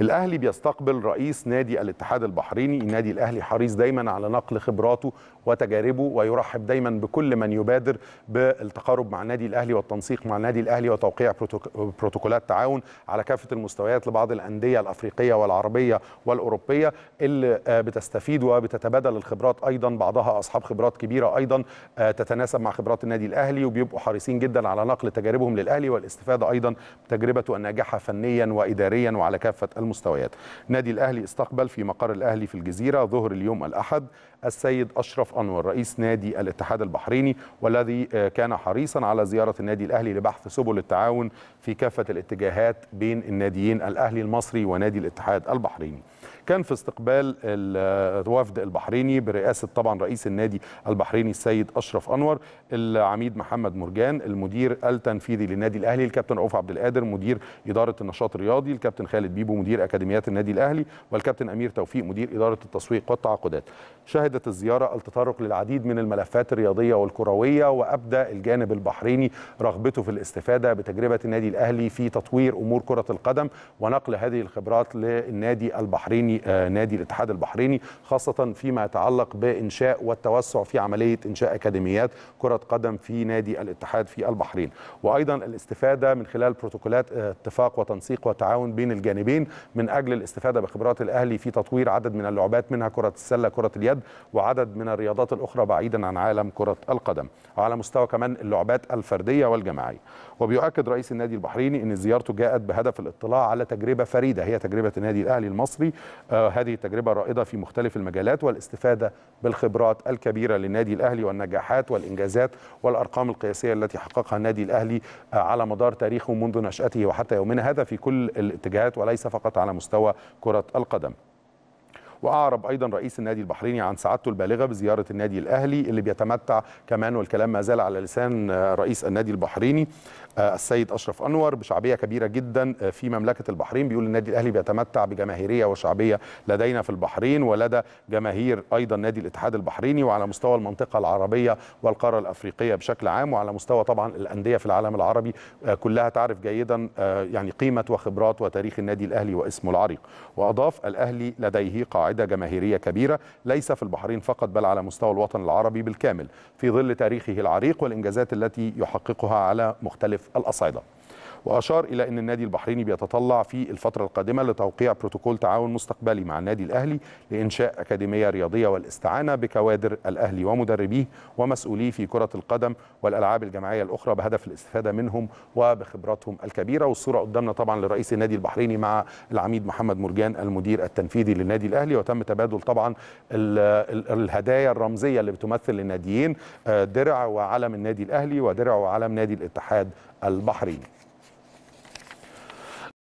الاهلي بيستقبل رئيس نادي الاتحاد البحريني النادي الاهلي حريص دايما على نقل خبراته وتجاربه ويرحب دايما بكل من يبادر بالتقارب مع النادي الاهلي والتنسيق مع النادي الاهلي وتوقيع بروتوكولات تعاون على كافه المستويات لبعض الانديه الافريقيه والعربيه والاوروبيه اللي آه، بتستفيد وبتتبادل الخبرات ايضا بعضها اصحاب خبرات كبيره ايضا آه، تتناسب مع خبرات النادي الاهلي وبيبقوا حريصين جدا على نقل تجاربهم للاهلي والاستفاده ايضا بتجربته الناجحه فنيا واداريا وعلى كافه المستويات نادي الأهلي استقبل في مقر الأهلي في الجزيرة ظهر اليوم الأحد السيد أشرف أنور رئيس نادي الاتحاد البحريني والذي آه، كان حريصا على زيارة النادي الأهلي لبحث سبل التعاون في كافة الاتجاهات بين الناديين الأهلي المصري ونادي الاتحاد البحريني كان في استقبال الوفد البحريني برئاسه طبعا رئيس النادي البحريني السيد اشرف انور العميد محمد مرجان المدير التنفيذي للنادي الاهلي الكابتن عوف عبد القادر مدير اداره النشاط الرياضي الكابتن خالد بيبو مدير اكاديميات النادي الاهلي والكابتن امير توفيق مدير اداره التسويق والتعاقدات شهدت الزياره التطرق للعديد من الملفات الرياضيه والكرويه وابدى الجانب البحريني رغبته في الاستفاده بتجربه النادي الاهلي في تطوير امور كره القدم ونقل هذه الخبرات للنادي البحريني نادي الاتحاد البحريني خاصة فيما يتعلق بإنشاء والتوسع في عملية إنشاء أكاديميات كرة قدم في نادي الاتحاد في البحرين وأيضا الاستفادة من خلال بروتوكولات اتفاق وتنسيق وتعاون بين الجانبين من أجل الاستفادة بخبرات الأهلي في تطوير عدد من اللعبات منها كرة السلة كرة اليد وعدد من الرياضات الأخرى بعيدا عن عالم كرة القدم وعلى مستوى كمان اللعبات الفردية والجماعية وبيؤكد رئيس النادي البحريني أن زيارته جاءت بهدف الاطلاع على تجربة فريدة هي تجربة النادي الأهلي المصري آه، هذه تجربة رائدة في مختلف المجالات والاستفادة بالخبرات الكبيرة للنادي الأهلي والنجاحات والإنجازات والأرقام القياسية التي حققها النادي الأهلي آه، على مدار تاريخه منذ نشأته وحتى يومنا هذا في كل الاتجاهات وليس فقط على مستوى كرة القدم واعرب ايضا رئيس النادي البحريني عن سعادته البالغه بزياره النادي الاهلي اللي بيتمتع كمان والكلام ما زال على لسان آه، رئيس النادي البحريني آه، السيد اشرف انور بشعبيه كبيره جدا آه، في مملكه البحرين بيقول النادي الاهلي بيتمتع بجماهيريه وشعبيه لدينا في البحرين ولدى جماهير ايضا نادي الاتحاد البحريني وعلى مستوى المنطقه العربيه والقاره الافريقيه بشكل عام وعلى مستوى طبعا الانديه في العالم العربي كلها تعرف جيدا يعني قيمه وخبرات وتاريخ النادي الاهلي واسمه العريق واضاف الاهلي لديه قاعده قاعدة جماهيرية كبيرة ليس في البحرين فقط بل على مستوى الوطن العربي بالكامل في ظل تاريخه العريق والإنجازات التي يحققها على مختلف الأصعدة وأشار إلى أن النادي البحريني بيتطلع في الفترة القادمة لتوقيع بروتوكول تعاون مستقبلي مع النادي الأهلي لإنشاء أكاديمية رياضية والاستعانة بكوادر الأهلي ومدربيه ومسؤوليه في كرة القدم والألعاب الجماعية الأخرى بهدف الاستفادة منهم وبخبراتهم الكبيرة والصورة قدامنا طبعا لرئيس النادي البحريني مع العميد محمد مرجان المدير التنفيذي للنادي الأهلي وتم تبادل طبعا الهدايا الرمزية اللي بتمثل الناديين آه، درع وعلم النادي الأهلي ودرع وعلم نادي الاتحاد البحريني